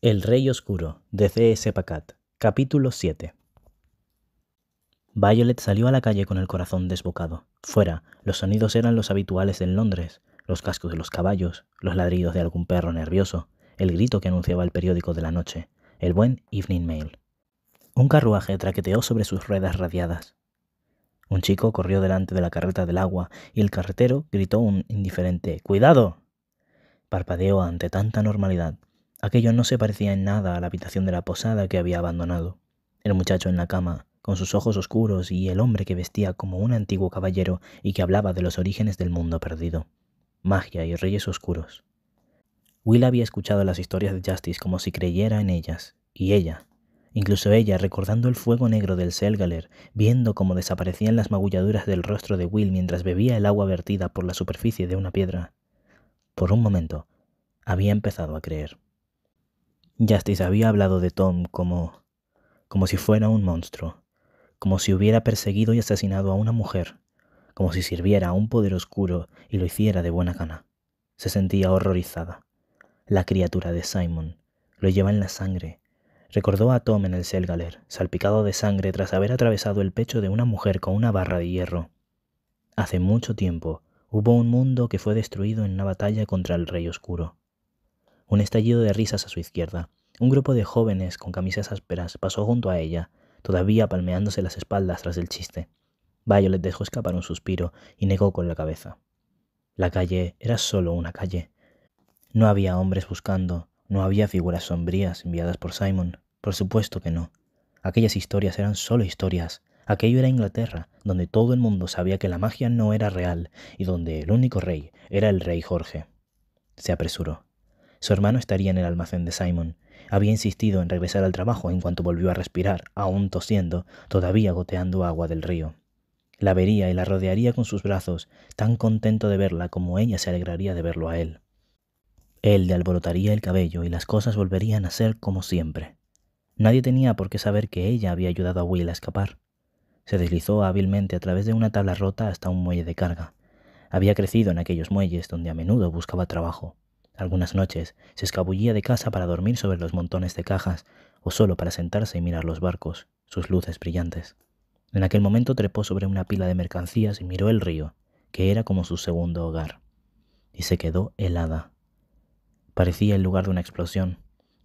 El Rey Oscuro, de C.S. Pacat, capítulo 7. Violet salió a la calle con el corazón desbocado. Fuera, los sonidos eran los habituales en Londres, los cascos de los caballos, los ladridos de algún perro nervioso, el grito que anunciaba el periódico de la noche, el buen Evening Mail. Un carruaje traqueteó sobre sus ruedas radiadas. Un chico corrió delante de la carreta del agua y el carretero gritó un indiferente ¡Cuidado! Parpadeó ante tanta normalidad Aquello no se parecía en nada a la habitación de la posada que había abandonado. El muchacho en la cama, con sus ojos oscuros y el hombre que vestía como un antiguo caballero y que hablaba de los orígenes del mundo perdido, magia y reyes oscuros. Will había escuchado las historias de Justice como si creyera en ellas, y ella, incluso ella, recordando el fuego negro del Selgaler, viendo cómo desaparecían las magulladuras del rostro de Will mientras bebía el agua vertida por la superficie de una piedra. Por un momento, había empezado a creer. Justice había hablado de Tom como, como si fuera un monstruo, como si hubiera perseguido y asesinado a una mujer, como si sirviera a un poder oscuro y lo hiciera de buena gana. Se sentía horrorizada. La criatura de Simon lo lleva en la sangre. Recordó a Tom en el Selgaler, salpicado de sangre tras haber atravesado el pecho de una mujer con una barra de hierro. Hace mucho tiempo hubo un mundo que fue destruido en una batalla contra el Rey Oscuro. Un estallido de risas a su izquierda. Un grupo de jóvenes con camisas ásperas pasó junto a ella, todavía palmeándose las espaldas tras el chiste. Violet dejó escapar un suspiro y negó con la cabeza. La calle era solo una calle. No había hombres buscando, no había figuras sombrías enviadas por Simon. Por supuesto que no. Aquellas historias eran solo historias. Aquello era Inglaterra, donde todo el mundo sabía que la magia no era real y donde el único rey era el rey Jorge. Se apresuró. Su hermano estaría en el almacén de Simon. Había insistido en regresar al trabajo en cuanto volvió a respirar, aún tosiendo, todavía goteando agua del río. La vería y la rodearía con sus brazos, tan contento de verla como ella se alegraría de verlo a él. Él le alborotaría el cabello y las cosas volverían a ser como siempre. Nadie tenía por qué saber que ella había ayudado a Will a escapar. Se deslizó hábilmente a través de una tabla rota hasta un muelle de carga. Había crecido en aquellos muelles donde a menudo buscaba trabajo. Algunas noches se escabullía de casa para dormir sobre los montones de cajas o solo para sentarse y mirar los barcos, sus luces brillantes. En aquel momento trepó sobre una pila de mercancías y miró el río, que era como su segundo hogar, y se quedó helada. Parecía el lugar de una explosión.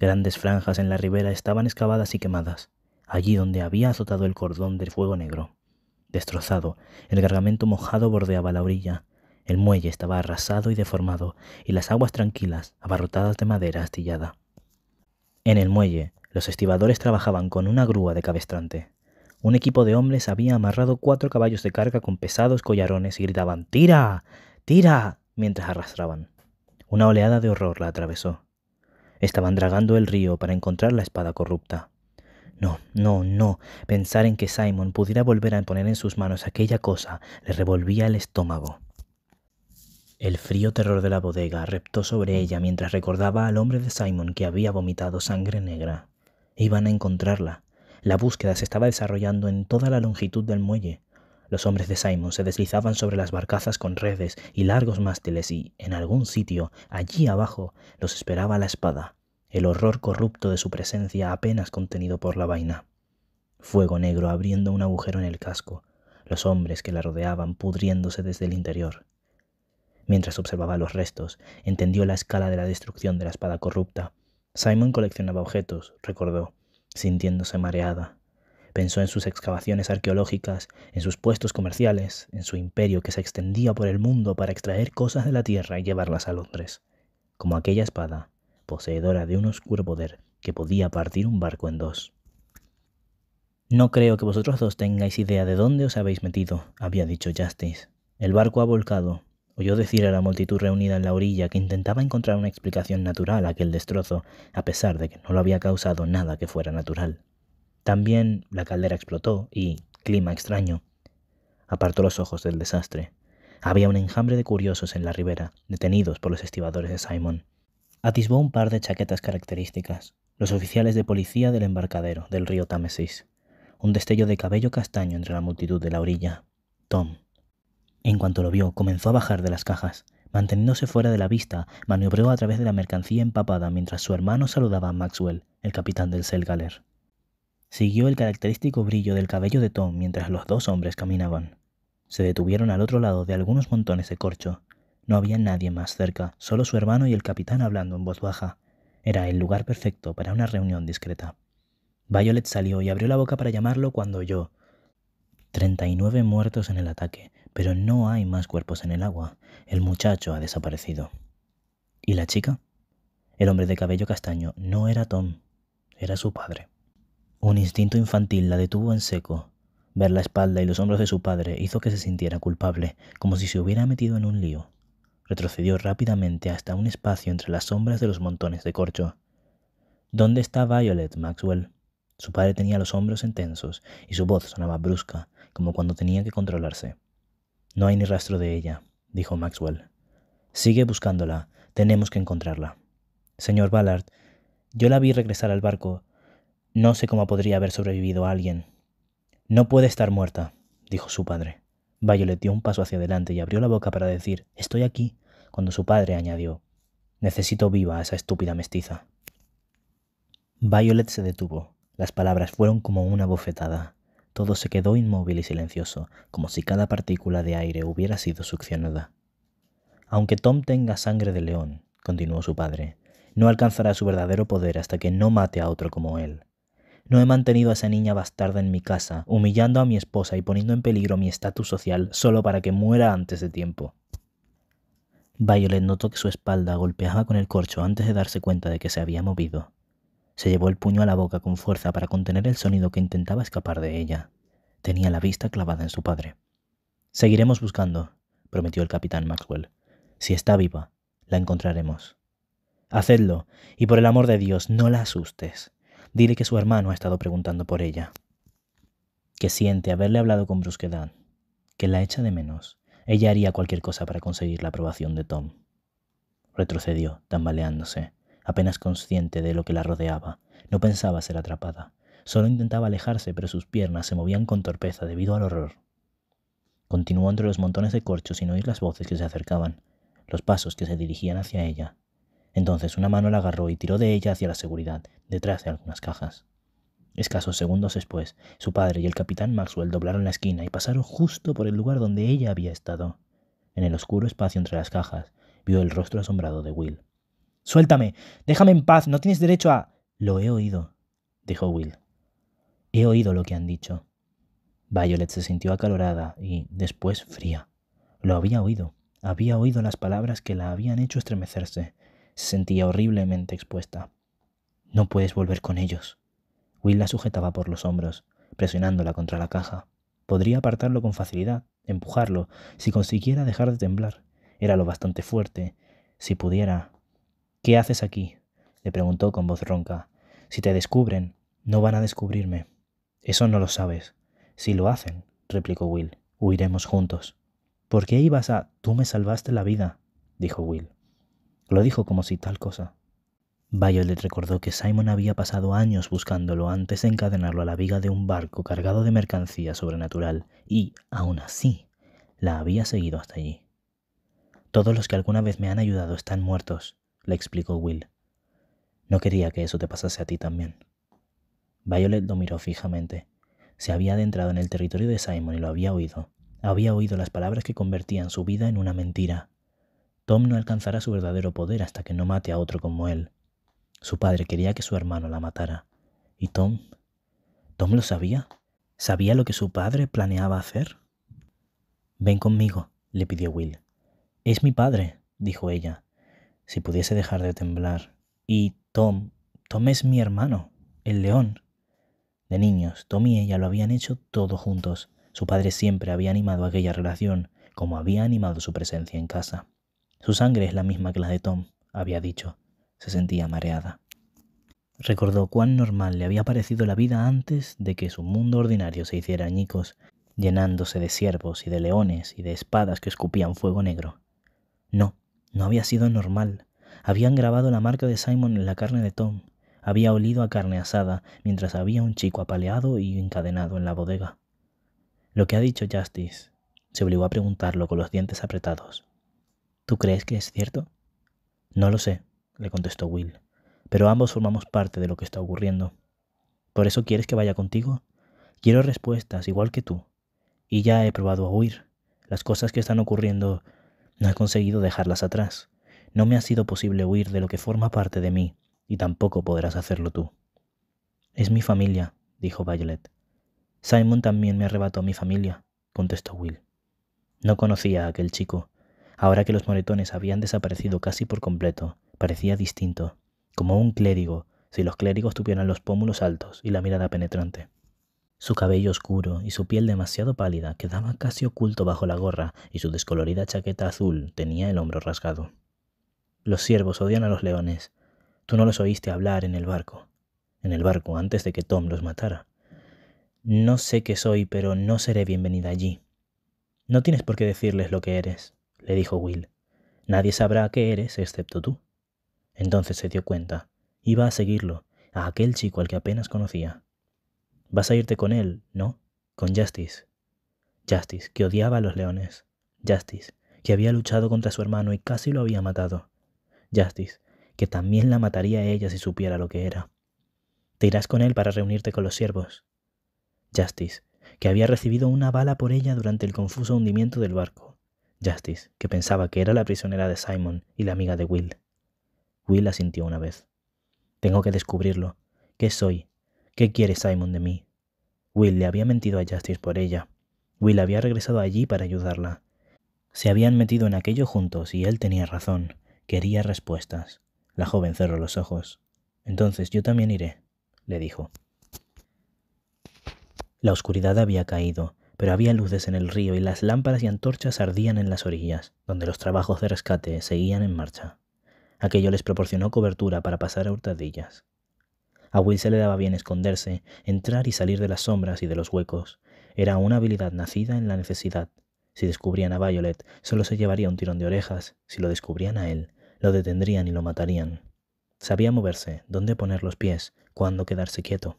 Grandes franjas en la ribera estaban excavadas y quemadas, allí donde había azotado el cordón del fuego negro. Destrozado, el cargamento mojado bordeaba la orilla, el muelle estaba arrasado y deformado, y las aguas tranquilas, abarrotadas de madera astillada. En el muelle, los estibadores trabajaban con una grúa de cabestrante. Un equipo de hombres había amarrado cuatro caballos de carga con pesados collarones y gritaban ¡Tira! ¡Tira! mientras arrastraban. Una oleada de horror la atravesó. Estaban dragando el río para encontrar la espada corrupta. No, no, no. Pensar en que Simon pudiera volver a poner en sus manos aquella cosa le revolvía el estómago. El frío terror de la bodega reptó sobre ella mientras recordaba al hombre de Simon que había vomitado sangre negra. Iban a encontrarla. La búsqueda se estaba desarrollando en toda la longitud del muelle. Los hombres de Simon se deslizaban sobre las barcazas con redes y largos mástiles y, en algún sitio, allí abajo, los esperaba la espada, el horror corrupto de su presencia apenas contenido por la vaina. Fuego negro abriendo un agujero en el casco, los hombres que la rodeaban pudriéndose desde el interior. Mientras observaba los restos, entendió la escala de la destrucción de la espada corrupta. Simon coleccionaba objetos, recordó, sintiéndose mareada. Pensó en sus excavaciones arqueológicas, en sus puestos comerciales, en su imperio que se extendía por el mundo para extraer cosas de la tierra y llevarlas a Londres. Como aquella espada, poseedora de un oscuro poder que podía partir un barco en dos. No creo que vosotros dos tengáis idea de dónde os habéis metido, había dicho Justice. El barco ha volcado, Oyó decir a la multitud reunida en la orilla que intentaba encontrar una explicación natural a aquel destrozo, a pesar de que no lo había causado nada que fuera natural. También la caldera explotó y, clima extraño, apartó los ojos del desastre. Había un enjambre de curiosos en la ribera, detenidos por los estibadores de Simon. Atisbó un par de chaquetas características, los oficiales de policía del embarcadero del río Támesis. Un destello de cabello castaño entre la multitud de la orilla. Tom. En cuanto lo vio, comenzó a bajar de las cajas. Manteniéndose fuera de la vista, maniobró a través de la mercancía empapada mientras su hermano saludaba a Maxwell, el capitán del Selgaler. Siguió el característico brillo del cabello de Tom mientras los dos hombres caminaban. Se detuvieron al otro lado de algunos montones de corcho. No había nadie más cerca, solo su hermano y el capitán hablando en voz baja. Era el lugar perfecto para una reunión discreta. Violet salió y abrió la boca para llamarlo cuando oyó. nueve muertos en el ataque, pero no hay más cuerpos en el agua. El muchacho ha desaparecido. ¿Y la chica? El hombre de cabello castaño no era Tom, era su padre. Un instinto infantil la detuvo en seco. Ver la espalda y los hombros de su padre hizo que se sintiera culpable, como si se hubiera metido en un lío. Retrocedió rápidamente hasta un espacio entre las sombras de los montones de corcho. ¿Dónde está Violet, Maxwell? Su padre tenía los hombros intensos y su voz sonaba brusca, como cuando tenía que controlarse. No hay ni rastro de ella, dijo Maxwell. Sigue buscándola. Tenemos que encontrarla. Señor Ballard, yo la vi regresar al barco. No sé cómo podría haber sobrevivido a alguien. No puede estar muerta, dijo su padre. Violet dio un paso hacia adelante y abrió la boca para decir Estoy aquí, cuando su padre añadió Necesito viva a esa estúpida mestiza. Violet se detuvo. Las palabras fueron como una bofetada. Todo se quedó inmóvil y silencioso, como si cada partícula de aire hubiera sido succionada. Aunque Tom tenga sangre de león, continuó su padre, no alcanzará su verdadero poder hasta que no mate a otro como él. No he mantenido a esa niña bastarda en mi casa, humillando a mi esposa y poniendo en peligro mi estatus social solo para que muera antes de tiempo. Violet notó que su espalda golpeaba con el corcho antes de darse cuenta de que se había movido. Se llevó el puño a la boca con fuerza para contener el sonido que intentaba escapar de ella. Tenía la vista clavada en su padre. Seguiremos buscando, prometió el capitán Maxwell. Si está viva, la encontraremos. Hacedlo, y por el amor de Dios, no la asustes. Dile que su hermano ha estado preguntando por ella. Que siente haberle hablado con brusquedad, que la echa de menos. Ella haría cualquier cosa para conseguir la aprobación de Tom. Retrocedió, tambaleándose apenas consciente de lo que la rodeaba. No pensaba ser atrapada. Solo intentaba alejarse, pero sus piernas se movían con torpeza debido al horror. Continuó entre los montones de corcho sin oír las voces que se acercaban, los pasos que se dirigían hacia ella. Entonces una mano la agarró y tiró de ella hacia la seguridad, detrás de algunas cajas. Escasos segundos después, su padre y el capitán Maxwell doblaron la esquina y pasaron justo por el lugar donde ella había estado. En el oscuro espacio entre las cajas, vio el rostro asombrado de Will. Suéltame, déjame en paz, no tienes derecho a... Lo he oído, dijo Will. He oído lo que han dicho. Violet se sintió acalorada y después fría. Lo había oído, había oído las palabras que la habían hecho estremecerse. Se sentía horriblemente expuesta. No puedes volver con ellos. Will la sujetaba por los hombros, presionándola contra la caja. Podría apartarlo con facilidad, empujarlo, si consiguiera dejar de temblar. Era lo bastante fuerte. Si pudiera ¿Qué haces aquí? le preguntó con voz ronca. Si te descubren, no van a descubrirme. Eso no lo sabes. Si lo hacen, replicó Will, huiremos juntos. ¿Por qué ibas a... Tú me salvaste la vida, dijo Will. Lo dijo como si tal cosa. le recordó que Simon había pasado años buscándolo antes de encadenarlo a la viga de un barco cargado de mercancía sobrenatural y, aún así, la había seguido hasta allí. Todos los que alguna vez me han ayudado están muertos, le explicó Will. No quería que eso te pasase a ti también. Violet lo miró fijamente. Se había adentrado en el territorio de Simon y lo había oído. Había oído las palabras que convertían su vida en una mentira. Tom no alcanzará su verdadero poder hasta que no mate a otro como él. Su padre quería que su hermano la matara. ¿Y Tom? ¿Tom lo sabía? ¿Sabía lo que su padre planeaba hacer? Ven conmigo, le pidió Will. Es mi padre, dijo ella si pudiese dejar de temblar. Y Tom, Tom es mi hermano, el león. De niños, Tom y ella lo habían hecho todos juntos. Su padre siempre había animado aquella relación, como había animado su presencia en casa. Su sangre es la misma que la de Tom, había dicho. Se sentía mareada. Recordó cuán normal le había parecido la vida antes de que su mundo ordinario se hiciera añicos, llenándose de siervos y de leones y de espadas que escupían fuego negro. No, no había sido normal. Habían grabado la marca de Simon en la carne de Tom. Había olido a carne asada mientras había un chico apaleado y encadenado en la bodega. Lo que ha dicho Justice se obligó a preguntarlo con los dientes apretados. ¿Tú crees que es cierto? No lo sé, le contestó Will, pero ambos formamos parte de lo que está ocurriendo. ¿Por eso quieres que vaya contigo? Quiero respuestas, igual que tú. Y ya he probado a huir. Las cosas que están ocurriendo no he conseguido dejarlas atrás. No me ha sido posible huir de lo que forma parte de mí, y tampoco podrás hacerlo tú. Es mi familia, dijo Violet. Simon también me arrebató a mi familia, contestó Will. No conocía a aquel chico. Ahora que los moretones habían desaparecido casi por completo, parecía distinto, como un clérigo, si los clérigos tuvieran los pómulos altos y la mirada penetrante. Su cabello oscuro y su piel demasiado pálida quedaba casi oculto bajo la gorra y su descolorida chaqueta azul tenía el hombro rasgado. Los siervos odian a los leones. Tú no los oíste hablar en el barco. En el barco, antes de que Tom los matara. No sé qué soy, pero no seré bienvenida allí. No tienes por qué decirles lo que eres, le dijo Will. Nadie sabrá qué eres excepto tú. Entonces se dio cuenta. Iba a seguirlo, a aquel chico al que apenas conocía. Vas a irte con él, ¿no? Con Justice. Justice, que odiaba a los leones. Justice, que había luchado contra su hermano y casi lo había matado. Justice, que también la mataría a ella si supiera lo que era. Te irás con él para reunirte con los siervos. Justice, que había recibido una bala por ella durante el confuso hundimiento del barco. Justice, que pensaba que era la prisionera de Simon y la amiga de Will. Will asintió una vez. Tengo que descubrirlo. ¿Qué soy? ¿Qué quiere Simon de mí? Will le había mentido a Justice por ella. Will había regresado allí para ayudarla. Se habían metido en aquello juntos y él tenía razón. Quería respuestas. La joven cerró los ojos. Entonces yo también iré, le dijo. La oscuridad había caído, pero había luces en el río y las lámparas y antorchas ardían en las orillas, donde los trabajos de rescate seguían en marcha. Aquello les proporcionó cobertura para pasar a hurtadillas. A Will se le daba bien esconderse, entrar y salir de las sombras y de los huecos. Era una habilidad nacida en la necesidad. Si descubrían a Violet, solo se llevaría un tirón de orejas. Si lo descubrían a él, lo detendrían y lo matarían. Sabía moverse, dónde poner los pies, cuándo quedarse quieto.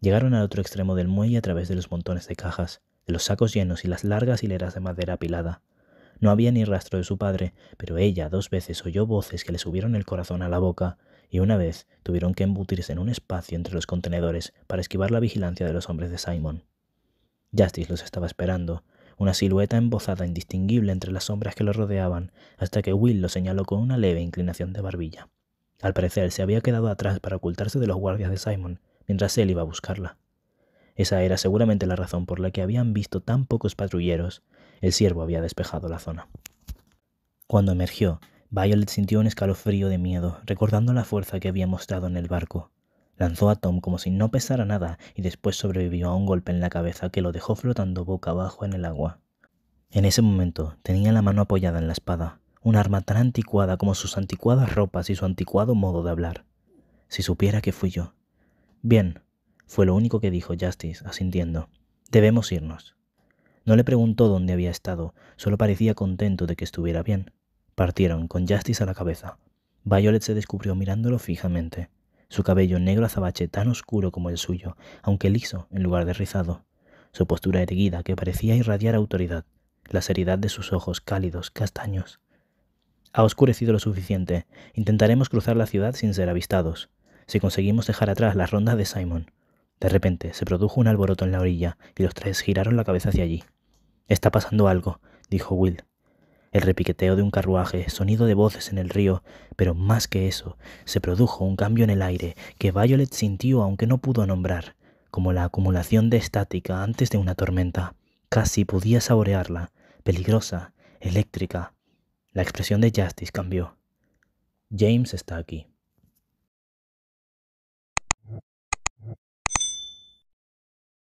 Llegaron al otro extremo del muelle a través de los montones de cajas, de los sacos llenos y las largas hileras de madera apilada. No había ni rastro de su padre, pero ella dos veces oyó voces que le subieron el corazón a la boca y una vez tuvieron que embutirse en un espacio entre los contenedores para esquivar la vigilancia de los hombres de Simon. Justice los estaba esperando, una silueta embozada indistinguible entre las sombras que lo rodeaban, hasta que Will lo señaló con una leve inclinación de barbilla. Al parecer se había quedado atrás para ocultarse de los guardias de Simon, mientras él iba a buscarla. Esa era seguramente la razón por la que habían visto tan pocos patrulleros. El siervo había despejado la zona. Cuando emergió, Violet sintió un escalofrío de miedo, recordando la fuerza que había mostrado en el barco. Lanzó a Tom como si no pesara nada y después sobrevivió a un golpe en la cabeza que lo dejó flotando boca abajo en el agua. En ese momento tenía la mano apoyada en la espada, un arma tan anticuada como sus anticuadas ropas y su anticuado modo de hablar. Si supiera que fui yo. Bien, fue lo único que dijo Justice, asintiendo. Debemos irnos. No le preguntó dónde había estado, solo parecía contento de que estuviera bien. Partieron, con Justice a la cabeza. Violet se descubrió mirándolo fijamente. Su cabello negro azabache tan oscuro como el suyo, aunque liso en lugar de rizado. Su postura erguida que parecía irradiar autoridad. La seriedad de sus ojos cálidos, castaños. Ha oscurecido lo suficiente. Intentaremos cruzar la ciudad sin ser avistados. Si conseguimos dejar atrás las rondas de Simon. De repente se produjo un alboroto en la orilla y los tres giraron la cabeza hacia allí. Está pasando algo, dijo Will el repiqueteo de un carruaje, sonido de voces en el río, pero más que eso, se produjo un cambio en el aire que Violet sintió aunque no pudo nombrar, como la acumulación de estática antes de una tormenta. Casi podía saborearla, peligrosa, eléctrica. La expresión de Justice cambió. James está aquí.